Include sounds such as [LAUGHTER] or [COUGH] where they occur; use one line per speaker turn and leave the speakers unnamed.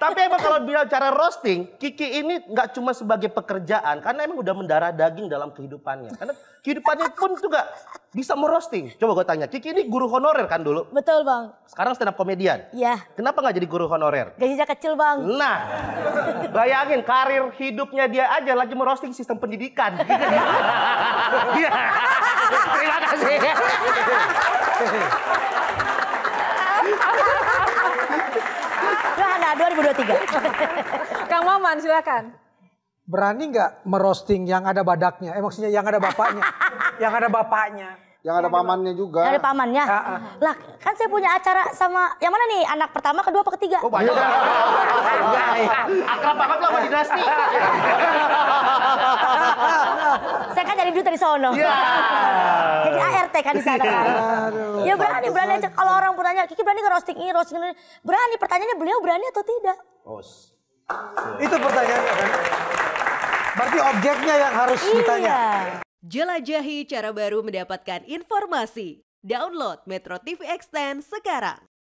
Tapi emang kalau bilang cara roasting, Kiki ini nggak cuma sebagai pekerjaan, karena emang udah mendarah daging dalam kehidupannya. Karena kehidupannya pun juga bisa merosting. Coba gue tanya, Kiki ini guru honorer kan dulu? Betul bang. Sekarang stand up komedian. Iya. Kenapa nggak jadi guru honorer? Gajinya kecil bang. Nah, bayangin karir hidupnya dia aja lagi merosting sistem pendidikan. [LAUGHS] Iya. Terima kasih. 2023. [LAUGHS] Kang Maman silakan. Berani nggak merosting yang ada badaknya? Eh maksudnya yang ada bapaknya. yang ada bapaknya. Yang ada pamannya juga. Yang ada
pamannya. Ya, uh. Lah, kan saya punya acara sama yang mana nih? Anak pertama, kedua, apa ketiga? Oh, banyak. Akrab banget lah sama dinasti. saya kan jadi duta di sono. Iya. [LAUGHS] kan di sana kan? [LAUGHS] Aduh, ya berani, berani aja. Kalau orang pun nanya, Kiki berani nggak roasting ini, roasting ini? Berani, pertanyaannya beliau berani atau tidak?
Os. Itu pertanyaannya kan? Berarti objeknya yang harus iya. ditanya. Jelajahi cara baru mendapatkan informasi.
Download Metro TV Extend sekarang.